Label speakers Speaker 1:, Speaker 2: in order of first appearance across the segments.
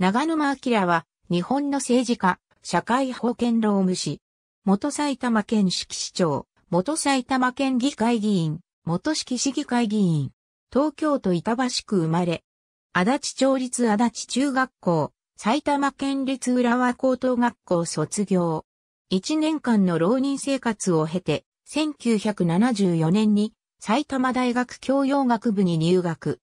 Speaker 1: 長沼明は、日本の政治家、社会保険労務士、元埼玉県市市長、元埼玉県議会議員、元市市議会議員、東京都板橋区生まれ、足立町立足立中学校、埼玉県立浦和高等学校卒業。1年間の浪人生活を経て、1974年に埼玉大学教養学部に入学。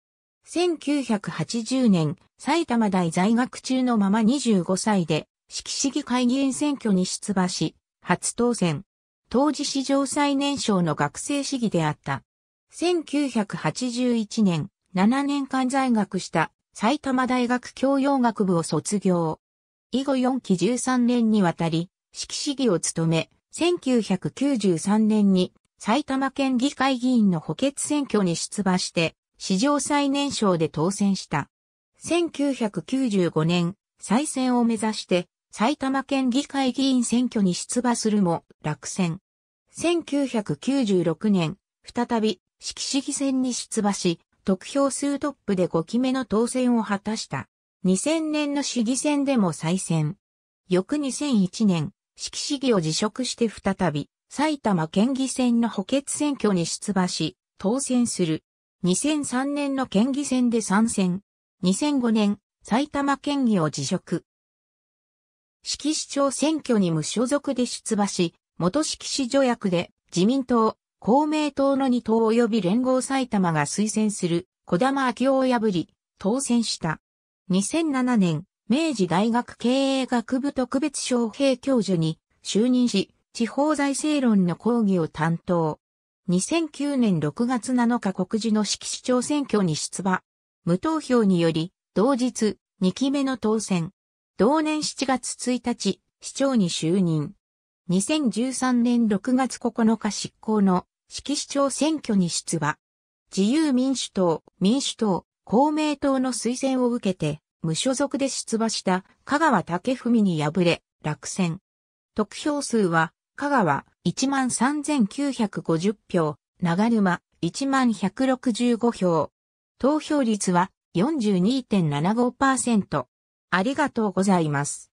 Speaker 1: 1980年、埼玉大在学中のまま25歳で、四季市議会議員選挙に出馬し、初当選。当時史上最年少の学生市議であった。1981年、7年間在学した埼玉大学教養学部を卒業。以後4期13年にわたり、四季市議を務め、1993年に埼玉県議会議員の補欠選挙に出馬して、史上最年少で当選した。1995年、再選を目指して、埼玉県議会議員選挙に出馬するも、落選。1996年、再び、式市議選に出馬し、得票数トップで5期目の当選を果たした。2000年の市議選でも再選。翌2001年、式市議を辞職して再び、埼玉県議選の補欠選挙に出馬し、当選する。2003年の県議選で参戦。2005年、埼玉県議を辞職。四季市長選挙に無所属で出馬し、元四季市助役で自民党、公明党の二党及び連合埼玉が推薦する小玉昭夫を破り、当選した。2007年、明治大学経営学部特別招聘教授に就任し、地方財政論の講義を担当。2009年6月7日告示の式市長選挙に出馬。無投票により、同日、2期目の当選。同年7月1日、市長に就任。2013年6月9日執行の式市長選挙に出馬。自由民主党、民主党、公明党の推薦を受けて、無所属で出馬した香川武文に敗れ、落選。得票数は香川、13,950票、長沼、11,165票。投票率は42.75%。ありがとうございます。